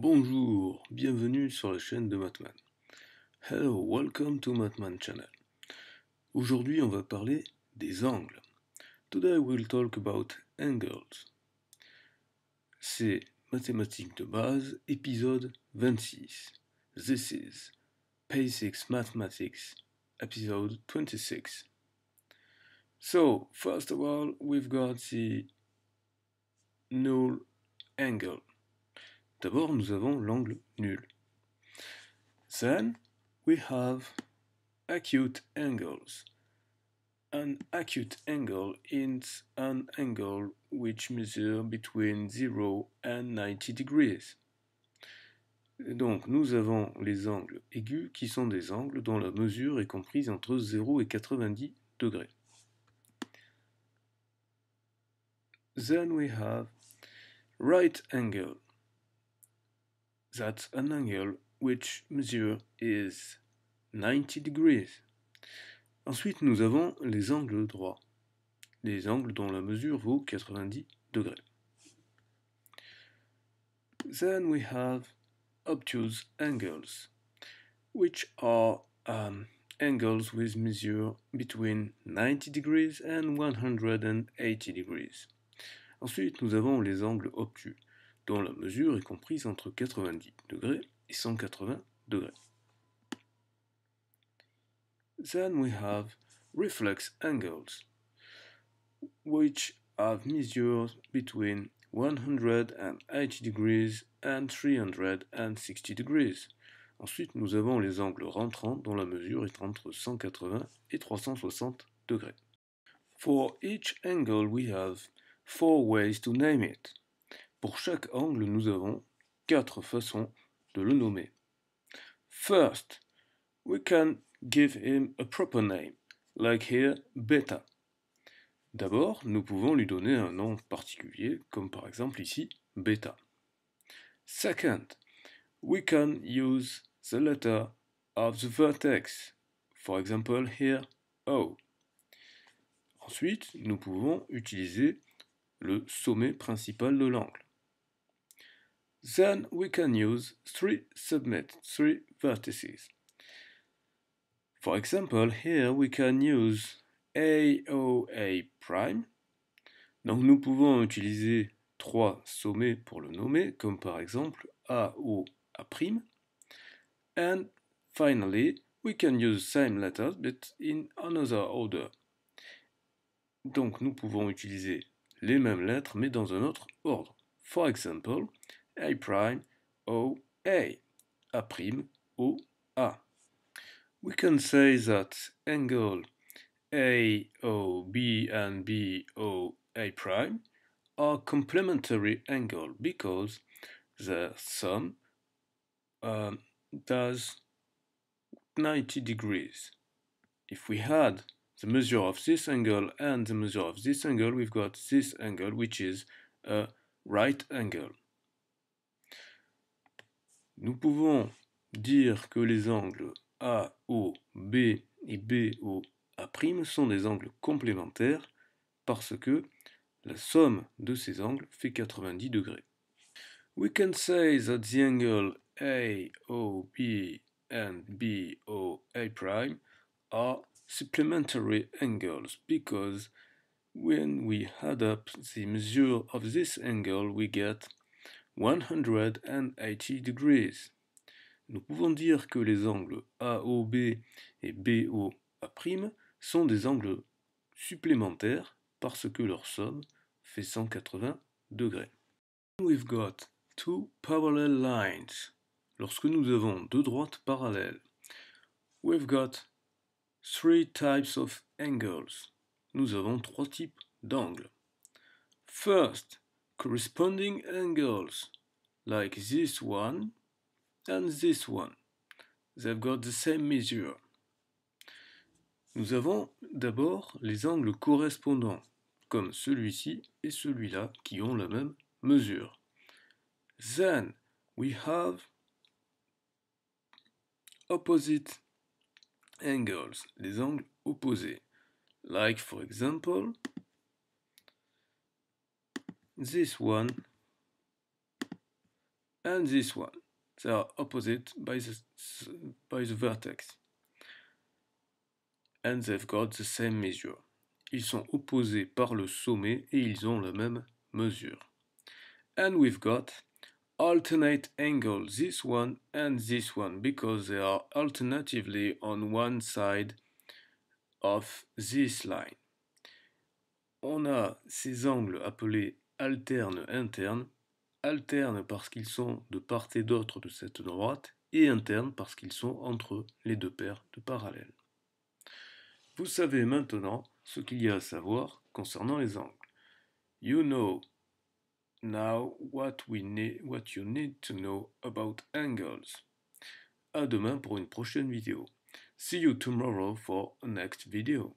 Bonjour, bienvenue sur la chaîne de Matman. Hello, welcome to Matman Channel. Aujourd'hui, on va parler des angles. Today we'll talk about angles. C'est mathématiques de base, épisode 26. This is Basics Mathematics, episode 26. So, first of all, we've got the null angle. D'abord, nous avons l'angle nul. Then we have acute angles. An acute angle is an angle which measures between 0 and 90 degrees. Donc, nous avons les angles aigus qui sont des angles dont la mesure est comprise entre 0 et 90 degrés. Then we have right angle that an angle which measure is 90 degrees. Ensuite, nous avons les angles droits, les angles dont la mesure vaut 90 degrés. Then we have obtuse angles, which are um, angles with measure between 90 degrees and 180 degrees. Ensuite, nous avons les angles obtus, dont la mesure est comprise entre 90 degrés et 180 degrés. Then we have reflex angles, which have measures between 180 degrees and 360 degrees. Ensuite, nous avons les angles rentrants dont la mesure est entre 180 et 360 degrés. For each angle, we have four ways to name it. Pour chaque angle, nous avons quatre façons de le nommer. First, we can give him a proper name, like here, beta. D'abord, nous pouvons lui donner un nom particulier, comme par exemple ici, beta. Second, we can use the letter of the vertex, for example here, O. Ensuite, nous pouvons utiliser le sommet principal de l'angle. Then we can use three submit, three vertices. For example, here we can use AOA prime. Donc nous pouvons utiliser trois sommets pour le nommer, comme par exemple ou A prime. And finally, we can use same letters but in another order. Donc nous pouvons utiliser les mêmes lettres mais dans un autre ordre. For example, A prime O A, A prime O A. We can say that angle A O B and B O A prime are complementary angle because the sum um, does 90 degrees. If we had the measure of this angle and the measure of this angle, we've got this angle which is a right angle. Nous pouvons dire que les angles AOB et BOA' sont des angles complémentaires parce que la somme de ces angles fait 90 degrés. We can say that the angle AOB and BOA' are supplementary angles because when we add up the measure of this angle we get 180 degrees. Nous pouvons dire que les angles AOB et BOA' sont des angles supplémentaires parce que leur somme fait 180 degrés. We've got two parallel lines. Lorsque nous avons deux droites parallèles. We've got three types of angles. Nous avons trois types d'angles. First, corresponding angles like this one and this one. They've got the same measure. Nous avons d'abord les angles correspondants, comme celui-ci et celui-là, qui ont la même mesure. Then we have opposite angles, les angles opposés. Like for example, this one, and this one. They are opposite by the, by the vertex. And they've got the same measure. Ils sont opposés par le sommet et ils ont la même mesure. And we've got alternate angle this one and this one because they are alternatively on one side of this line. On a ces angles appelés alternes internes, alterne parce qu'ils sont de part et d'autre de cette droite, et interne parce qu'ils sont entre les deux paires de parallèles. Vous savez maintenant ce qu'il y a à savoir concernant les angles. You know now what, we need, what you need to know about angles. A demain pour une prochaine vidéo. See you tomorrow for next video.